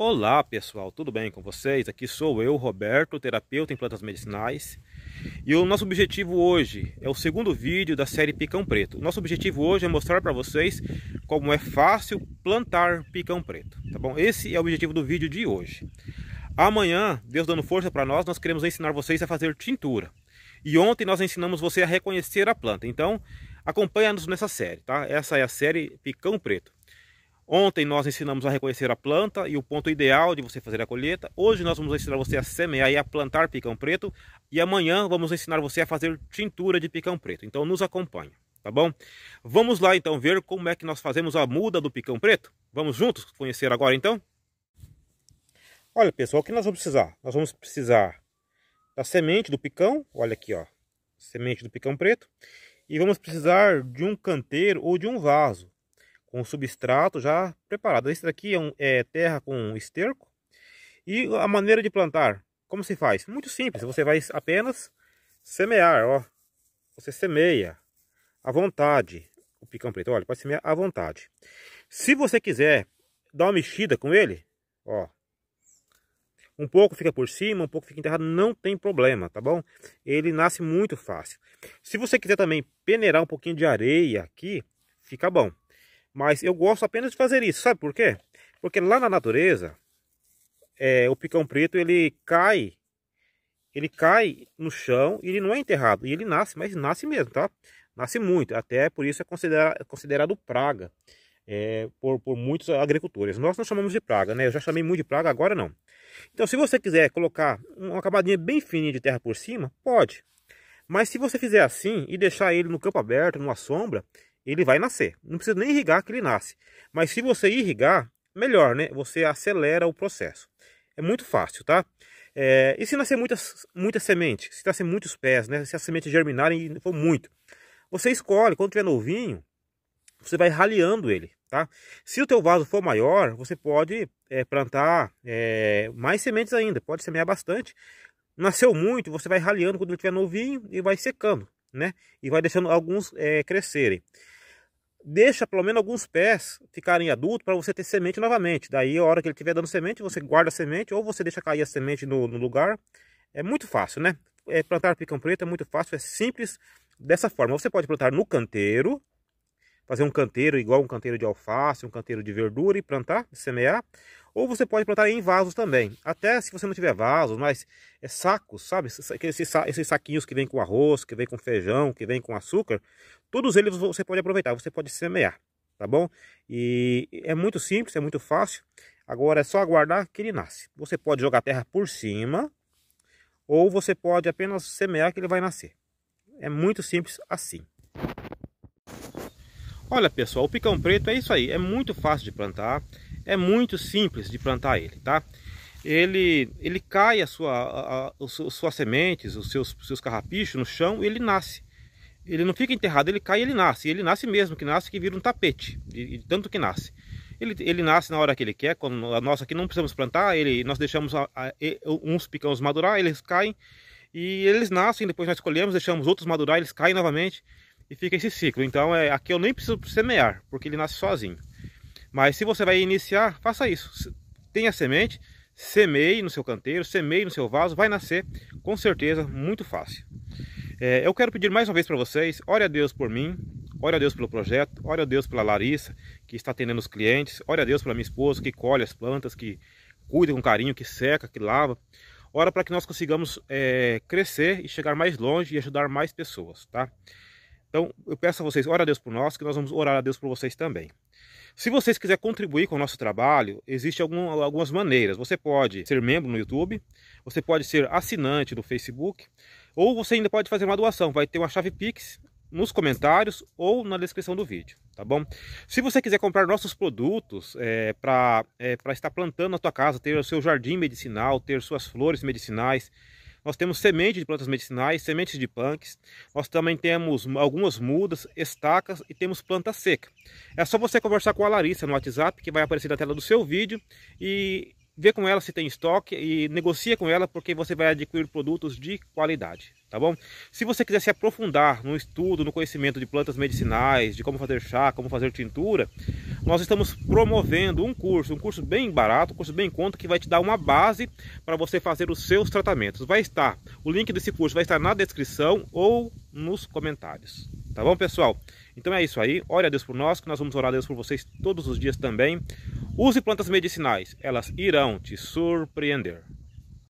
Olá pessoal, tudo bem com vocês? Aqui sou eu, Roberto, terapeuta em plantas medicinais E o nosso objetivo hoje é o segundo vídeo da série Picão Preto o Nosso objetivo hoje é mostrar para vocês como é fácil plantar picão preto Tá bom? Esse é o objetivo do vídeo de hoje Amanhã, Deus dando força para nós, nós queremos ensinar vocês a fazer tintura E ontem nós ensinamos você a reconhecer a planta Então, acompanha-nos nessa série, tá? Essa é a série Picão Preto Ontem nós ensinamos a reconhecer a planta e o ponto ideal de você fazer a colheita. Hoje nós vamos ensinar você a semear e a plantar picão preto. E amanhã vamos ensinar você a fazer tintura de picão preto. Então nos acompanhe, tá bom? Vamos lá então ver como é que nós fazemos a muda do picão preto. Vamos juntos conhecer agora então? Olha pessoal, o que nós vamos precisar? Nós vamos precisar da semente do picão, olha aqui ó, semente do picão preto. E vamos precisar de um canteiro ou de um vaso com substrato já preparado. Esse daqui é, um, é terra com esterco. E a maneira de plantar, como se faz? Muito simples, você vai apenas semear, ó. Você semeia à vontade o picão preto, olha, pode semear à vontade. Se você quiser dar uma mexida com ele, ó, um pouco fica por cima, um pouco fica enterrado, não tem problema, tá bom? Ele nasce muito fácil. Se você quiser também peneirar um pouquinho de areia aqui, fica bom. Mas eu gosto apenas de fazer isso, sabe por quê? Porque lá na natureza, é, o picão preto ele cai, ele cai no chão e ele não é enterrado. E ele nasce, mas nasce mesmo, tá? Nasce muito, até por isso é considerado, é considerado praga é, por, por muitos agricultores. Nós não chamamos de praga, né? Eu já chamei muito de praga, agora não. Então, se você quiser colocar uma camadinha bem fininha de terra por cima, pode. Mas se você fizer assim e deixar ele no campo aberto, numa sombra, ele vai nascer. Não precisa nem irrigar que ele nasce. Mas se você irrigar, melhor, né? Você acelera o processo. É muito fácil, tá? É, e se nascer muitas, muita semente, se nascer muitos pés, né? Se as sementes germinarem e for muito, você escolhe, quando tiver novinho, você vai raleando ele, tá? Se o teu vaso for maior, você pode é, plantar é, mais sementes ainda, pode semear bastante. Nasceu muito, você vai raleando quando ele estiver novinho e vai secando né? E vai deixando alguns é, crescerem. Deixa pelo menos alguns pés ficarem adultos para você ter semente novamente. Daí, a hora que ele estiver dando semente, você guarda a semente ou você deixa cair a semente no, no lugar. É muito fácil, né? É, plantar picão preto é muito fácil, é simples dessa forma. Você pode plantar no canteiro, fazer um canteiro igual um canteiro de alface, um canteiro de verdura e plantar, semear. Ou você pode plantar em vasos também. Até se você não tiver vasos, mas é sacos, sabe? Esses, esses saquinhos que vem com arroz, que vem com feijão, que vem com açúcar. Todos eles você pode aproveitar, você pode semear, tá bom? E é muito simples, é muito fácil. Agora é só aguardar que ele nasce. Você pode jogar terra por cima ou você pode apenas semear que ele vai nascer. É muito simples assim. Olha pessoal, o picão preto é isso aí, é muito fácil de plantar, é muito simples de plantar ele, tá? Ele, ele cai a sua, a, a, suas sementes, os seus, seus carrapichos no chão e ele nasce. Ele não fica enterrado, ele cai e ele nasce. Ele nasce mesmo, que nasce que vira um tapete, de, de tanto que nasce. Ele, ele, nasce na hora que ele quer, quando a nossa aqui não precisamos plantar, ele, nós deixamos a, a, uns picãos madurar, eles caem e eles nascem, depois nós colhemos, deixamos outros madurar, eles caem novamente e fica esse ciclo. Então é, aqui eu nem preciso semear, porque ele nasce sozinho. Mas se você vai iniciar, faça isso. Tenha semente, semeie no seu canteiro, semeie no seu vaso, vai nascer com certeza muito fácil. É, eu quero pedir mais uma vez para vocês, ore a Deus por mim, ore a Deus pelo projeto, ore a Deus pela Larissa, que está atendendo os clientes, ore a Deus pela minha esposa, que colhe as plantas, que cuida com carinho, que seca, que lava. Ora para que nós consigamos é, crescer e chegar mais longe e ajudar mais pessoas, tá? Então, eu peço a vocês, ora a Deus por nós, que nós vamos orar a Deus por vocês também. Se vocês quiserem contribuir com o nosso trabalho, existem algum, algumas maneiras. Você pode ser membro no YouTube, você pode ser assinante do Facebook, ou você ainda pode fazer uma doação. Vai ter uma chave Pix nos comentários ou na descrição do vídeo, tá bom? Se você quiser comprar nossos produtos é, para é, estar plantando na tua casa, ter o seu jardim medicinal, ter suas flores medicinais, nós temos semente de plantas medicinais, sementes de punks. Nós também temos algumas mudas, estacas e temos planta seca. É só você conversar com a Larissa no WhatsApp, que vai aparecer na tela do seu vídeo. E vê com ela se tem estoque e negocia com ela porque você vai adquirir produtos de qualidade, tá bom? Se você quiser se aprofundar no estudo, no conhecimento de plantas medicinais, de como fazer chá, como fazer tintura, nós estamos promovendo um curso, um curso bem barato, um curso bem em conta que vai te dar uma base para você fazer os seus tratamentos. Vai estar, o link desse curso vai estar na descrição ou nos comentários. Tá bom, pessoal? Então é isso aí. Ore a Deus por nós, que nós vamos orar a Deus por vocês todos os dias também. Use plantas medicinais, elas irão te surpreender.